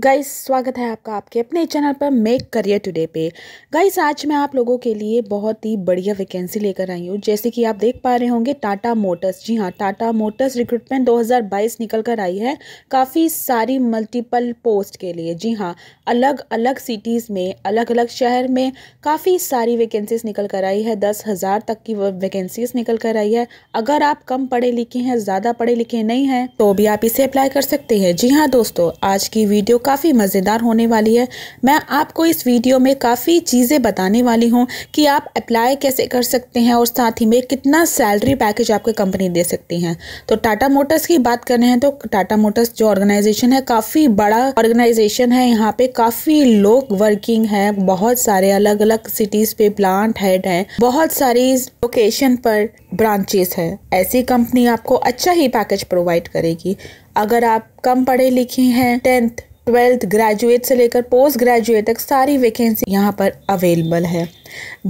guys स्वागत है आपका आपके अपने चैनल पर मेक करियर टुडे पे गाइस आज मैं आप लोगों के लिए बहुत ही बढ़िया वैकेंसी लेकर आई हूँ जैसे कि आप देख पा रहे होंगे टाटा मोटर्स जी हाँ टाटा मोटर्स रिक्रूटमेंट 2022 निकल कर आई है काफ़ी सारी मल्टीपल पोस्ट के लिए जी हाँ अलग अलग सिटीज़ में अलग अलग शहर में काफ़ी सारी वैकेंसीज निकल कर आई है दस हज़ार तक की वैकेंसीज निकल कर आई है अगर आप कम पढ़े लिखे हैं ज़्यादा पढ़े लिखे नहीं हैं तो भी आप इसे अप्लाई कर सकते हैं जी हाँ दोस्तों आज की वीडियो काफ़ी मज़ेदार होने वाली है मैं आपको इस वीडियो में काफ़ी चीज़ें बताने वाली हूँ कि आप अप्लाई कैसे कर सकते हैं और साथ ही में कितना सैलरी पैकेज आपकी कंपनी दे सकती हैं तो टाटा मोटर्स की बात कर रहे हैं तो टाटा मोटर्स जो ऑर्गेनाइजेशन है काफ़ी बड़ा ऑर्गेनाइजेशन है यहाँ पे काफ़ी लोग वर्किंग है बहुत सारे अलग अलग सिटीज़ पे प्लांट हेड है बहुत सारी लोकेशन पर ब्रांचेस है ऐसी कंपनी आपको अच्छा ही पैकेज प्रोवाइड करेगी अगर आप कम पढ़े लिखे हैं टेंथ ट्वेल्थ ग्रेजुएट से लेकर पोस्ट ग्रेजुएट तक सारी वैकेंसी यहाँ पर अवेलेबल है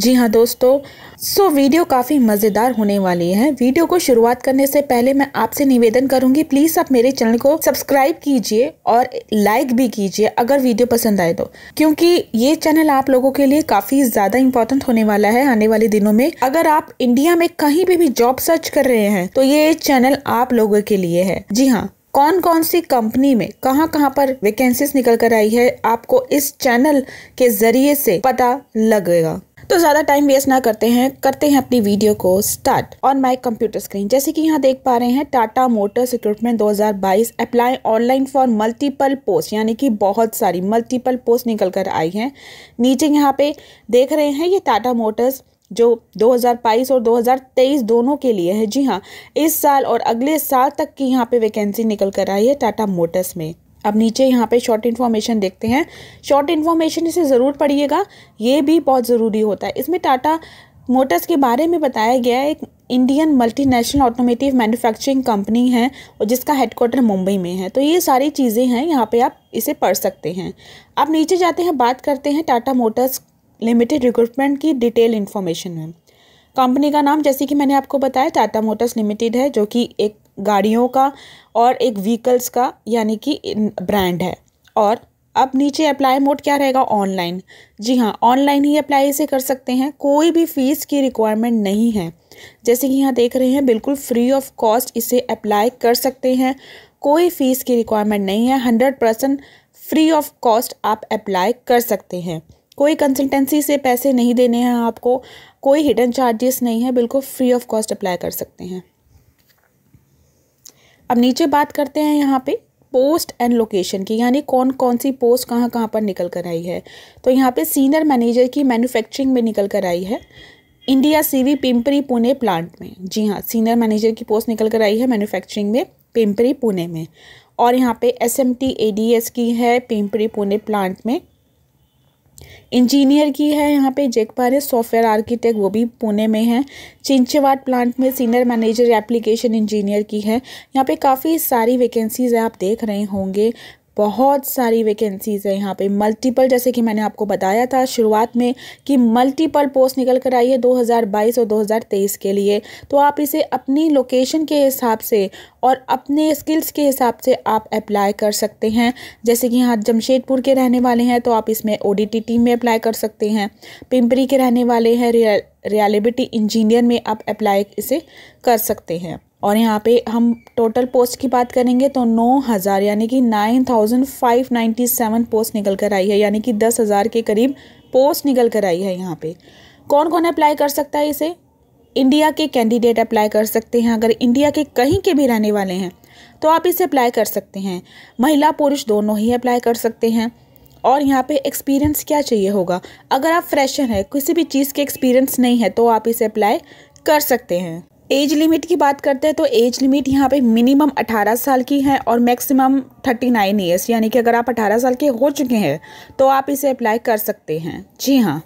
जी हाँ दोस्तों सो वीडियो काफ़ी मज़ेदार होने वाली है वीडियो को शुरुआत करने से पहले मैं आपसे निवेदन करूँगी प्लीज़ आप मेरे चैनल को सब्सक्राइब कीजिए और लाइक भी कीजिए अगर वीडियो पसंद आए तो क्योंकि ये चैनल आप लोगों के लिए काफ़ी ज़्यादा इंपॉर्टेंट होने वाला है आने वाले दिनों में अगर आप इंडिया में कहीं भी, भी जॉब सर्च कर रहे हैं तो ये चैनल आप लोगों के लिए है जी हाँ कौन कौन सी कंपनी में कहां कहां पर वैकेंसीज निकल कर आई है आपको इस चैनल के जरिए से पता लगेगा तो ज्यादा टाइम वेस्ट ना करते हैं करते हैं अपनी वीडियो को start on my computer screen जैसे कि यहाँ देख पा रहे हैं Tata motors recruitment 2022 apply online for multiple post यानी कि बहुत सारी मल्टीपल पोस्ट निकल कर आई हैं नीचे यहाँ पे देख रहे हैं ये टाटा मोटर्स जो 2022 और 2023 दोनों के लिए है जी हाँ इस साल और अगले साल तक की यहाँ पे वैकेंसी निकल कर आई है टाटा मोटर्स में अब नीचे यहाँ पे शॉर्ट इन्फॉर्मेशन देखते हैं शॉर्ट इन्फॉर्मेशन इसे ज़रूर पढ़िएगा ये भी बहुत ज़रूरी होता है इसमें टाटा मोटर्स के बारे में बताया गया है एक Indian multinational automotive manufacturing company है और जिसका हेडक्वार्टर मुंबई में है तो ये सारी चीज़ें हैं यहाँ पे आप इसे पढ़ सकते हैं आप नीचे जाते हैं बात करते हैं टाटा मोटर्स लिमिटेड रिक्रूटमेंट की डिटेल इन्फॉर्मेशन है कंपनी का नाम जैसे कि मैंने आपको बताया टाटा मोटर्स लिमिटेड है जो कि एक गाड़ियों का और एक व्हीकल्स का यानी कि ब्रांड है और अब नीचे अप्लाई मोड क्या रहेगा ऑनलाइन जी हाँ ऑनलाइन ही अप्लाई इसे कर सकते हैं कोई भी फीस की रिक्वायरमेंट नहीं है जैसे कि यहाँ देख रहे हैं बिल्कुल फ्री ऑफ कॉस्ट इसे अप्लाई कर सकते हैं कोई फीस की रिक्वायरमेंट नहीं है hundred percent free of cost आप अप्लाई कर सकते हैं कोई कंसल्टेंसी से पैसे नहीं देने हैं आपको कोई हिडन चार्जेस नहीं है बिल्कुल फ्री ऑफ कॉस्ट अप्लाई कर सकते हैं अब नीचे बात करते हैं यहाँ पे पोस्ट एंड लोकेशन की यानी कौन कौन सी पोस्ट कहाँ कहाँ पर निकल कर आई है तो यहाँ पे सीनियर मैनेजर की मैन्युफैक्चरिंग में निकल कर आई है India CV Pimpri Pune plant में जी हाँ सीनियर मैनेजर की पोस्ट निकल कर आई है मैन्युफैक्चरिंग में पिम्परी पुणे में और यहाँ पे S M T A D S की है पिम्परी पुणे प्लांट में इंजीनियर की है यहाँ पे जेक है सॉफ्टवेयर आर्किटेक्ट वो भी पुणे में है चिंचवाट प्लांट में सीनियर मैनेजर एप्लीकेशन इंजीनियर की है यहाँ पे काफ़ी सारी वैकेंसीज है आप देख रहे होंगे बहुत सारी वैकेंसीज़ है यहाँ पे मल्टीपल जैसे कि मैंने आपको बताया था शुरुआत में कि मल्टीपल पोस्ट निकल कर आई है 2022 और 2023 के लिए तो आप इसे अपनी लोकेशन के हिसाब से और अपने स्किल्स के हिसाब से आप अप्लाई कर सकते हैं जैसे कि यहाँ जमशेदपुर के रहने वाले हैं तो आप इसमें ओ टीम में अप्लाई कर सकते हैं पिंपरी के रहने वाले हैं रियलिबिटी इंजीनियर में आप अप्लाई इसे कर सकते हैं और यहाँ पे हम टोटल पोस्ट की बात करेंगे तो नौ हज़ार यानी कि nine thousand five ninety seven post निकल कर आई है यानी कि दस हज़ार के करीब पोस्ट निकल कर आई है यहाँ पे कौन कौन अप्लाई कर सकता है इसे इंडिया के कैंडिडेट अप्लाई कर सकते हैं अगर इंडिया के कहीं के भी रहने वाले हैं तो आप इसे अप्लाई कर सकते हैं महिला पुरुष दोनों ही अप्लाई कर सकते हैं और यहाँ पे एक्सपीरियंस क्या चाहिए होगा अगर आप फ्रेशर हैं किसी भी चीज़ के एक्सपीरियंस नहीं है तो आप इसे अप्लाई कर सकते हैं एज लिमिट की बात करते हैं तो एज लिमिट यहाँ पे मिनिमम 18 साल की है और मैक्सिमम 39 नाइन ईयर्स यानी कि अगर आप 18 साल के हो चुके हैं तो आप इसे अप्लाई कर सकते हैं जी हाँ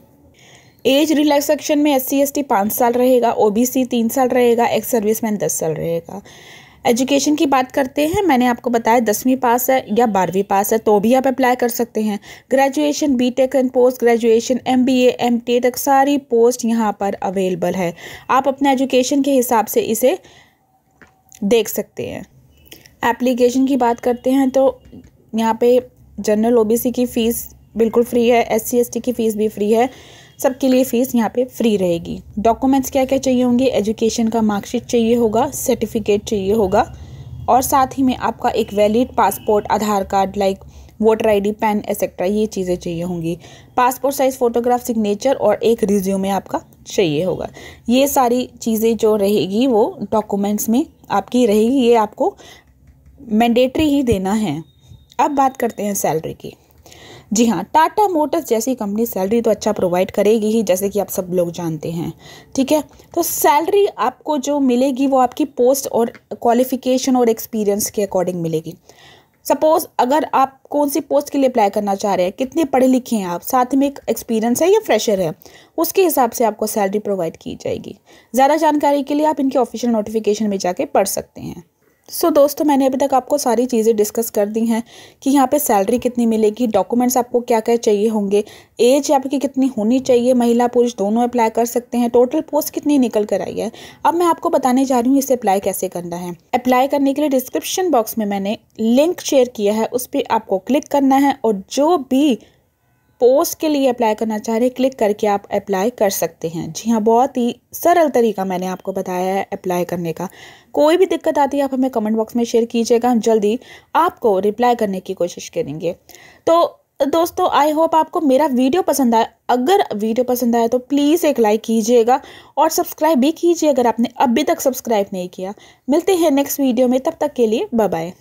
एज रिलैक्सेशन में एस सी एस टी पाँच साल रहेगा ओ बी सी तीन साल रहेगा एक्स सर्विस मैन दस साल रहेगा एजुकेशन की बात करते हैं मैंने आपको बताया दसवीं पास है या बारहवीं पास है तो भी आप अप्लाई कर सकते हैं graduation B tech and post graduation M B M T तक सारी पोस्ट यहाँ पर अवेलेबल है आप अपने एजुकेशन के हिसाब से इसे देख सकते हैं एप्लीकेशन की बात करते हैं तो यहाँ पे जनरल ओबीसी की फ़ीस बिल्कुल फ्री है एस सी की फ़ीस भी फ्री है सबके लिए फीस यहाँ पे फ्री रहेगी डॉक्यूमेंट्स क्या क्या चाहिए होंगे एजुकेशन का मार्कशीट चाहिए होगा सर्टिफिकेट चाहिए होगा और साथ ही में आपका एक valid passport Aadhaar card like voter I D PAN etcetera ये चीज़ें चाहिए होंगी पासपोर्ट साइज़ फ़ोटोग्राफ सिग्नेचर और एक रिज्यूमे आपका चाहिए होगा ये सारी चीज़ें जो रहेगी वो डॉक्यूमेंट्स में आपकी रहेगी ये आपको मैंडेटरी ही देना है अब बात करते हैं सैलरी की जी हाँ टाटा मोटर्स जैसी कंपनी सैलरी तो अच्छा प्रोवाइड करेगी ही जैसे कि आप सब लोग जानते हैं ठीक है तो सैलरी आपको जो मिलेगी वो आपकी पोस्ट और क्वालिफिकेशन और एक्सपीरियंस के अकॉर्डिंग मिलेगी सपोज अगर आप कौन सी पोस्ट के लिए अप्लाई करना चाह रहे हैं कितने पढ़े लिखे हैं आप साथ में एक एक्सपीरियंस है या फ्रेशर है उसके हिसाब से आपको सैलरी प्रोवाइड की जाएगी ज़्यादा जानकारी के लिए आप इनके ऑफिशियल नोटिफिकेशन में जाके पढ़ सकते हैं सो so, दोस्तों मैंने अभी तक आपको सारी चीज़ें डिस्कस कर दी हैं कि यहाँ पे सैलरी कितनी मिलेगी डॉक्यूमेंट्स आपको क्या क्या चाहिए होंगे एज आपकी कितनी होनी चाहिए महिला पुरुष दोनों अप्लाई कर सकते हैं टोटल पोस्ट कितनी निकल कर आई है अब मैं आपको बताने जा रही हूँ इसे अप्लाई कैसे करना है अप्लाई करने के लिए डिस्क्रिप्शन बॉक्स में मैंने लिंक शेयर किया है उस पर आपको क्लिक करना है और जो भी पोस्ट के लिए अप्लाई करना चाह रहे हैं क्लिक करके आप अप्लाई कर सकते हैं जी हाँ बहुत ही सरल तरीका मैंने आपको बताया है अप्लाई करने का कोई भी दिक्कत आती है आप हमें कमेंट बॉक्स में शेयर कीजिएगा हम जल्दी आपको रिप्लाई करने की कोशिश करेंगे तो दोस्तों आई होप आपको मेरा वीडियो पसंद आया अगर वीडियो पसंद आया तो प्लीज़ एक लाइक कीजिएगा और सब्सक्राइब भी कीजिए अगर आपने अभी तक सब्सक्राइब नहीं किया मिलते हैं नेक्स्ट वीडियो में तब तक के लिए बाय